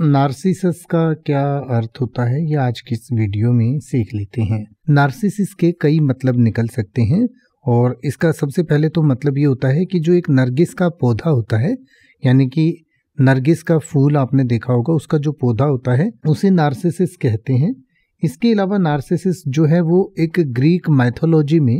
Narcissus का क्या अर्थ होता है ये आज की इस वीडियो में सीख लेते हैं नार्सिसिस के कई मतलब निकल सकते हैं और इसका सबसे पहले तो मतलब ये होता है कि जो एक नरगिस का पौधा होता है यानी कि नरगिस का फूल आपने देखा होगा उसका जो पौधा होता है उसे नार्सिसिस कहते हैं इसके अलावा नार्सिसिस जो है वो एक ग्रीक माइथोलॉजी में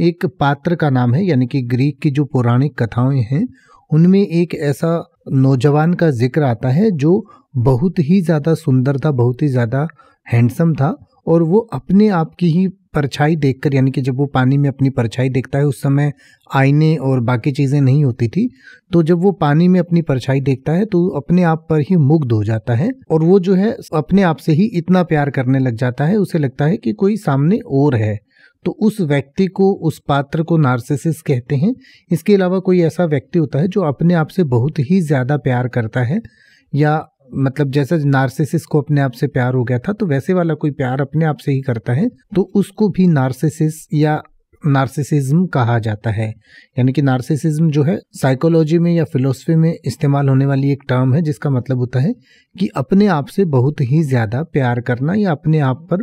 एक पात्र का नाम है यानी कि ग्रीक की जो पौराणिक कथाएं हैं उनमें एक ऐसा नौजवान का जिक्र आता है जो बहुत ही ज़्यादा सुंदर था बहुत ही ज़्यादा हैंडसम था और वो अपने आप की ही परछाई देखकर यानी कि जब वो पानी में अपनी परछाई देखता है उस समय आईने और बाकी चीज़ें नहीं होती थी तो जब वो पानी में अपनी परछाई देखता है तो अपने आप पर ही मुग्ध हो जाता है और वो जो है अपने आप से ही इतना प्यार करने लग जाता है उसे लगता है कि कोई सामने और है तो उस व्यक्ति को उस पात्र को नार्सिसिस कहते हैं इसके अलावा कोई ऐसा व्यक्ति होता है जो अपने आप से बहुत ही ज़्यादा प्यार करता है या मतलब जैसा नार्सिसिस को अपने आप से प्यार हो गया था तो वैसे वाला कोई प्यार अपने आप से ही करता है तो उसको भी नार्सिसिस या नार्सिसिज्म कहा जाता है यानी कि नार्सिसिज्म जो है साइकोलॉजी में या फिलोसफी में इस्तेमाल होने वाली एक टर्म है जिसका मतलब होता है कि अपने आप से बहुत ही ज़्यादा प्यार करना या अपने आप पर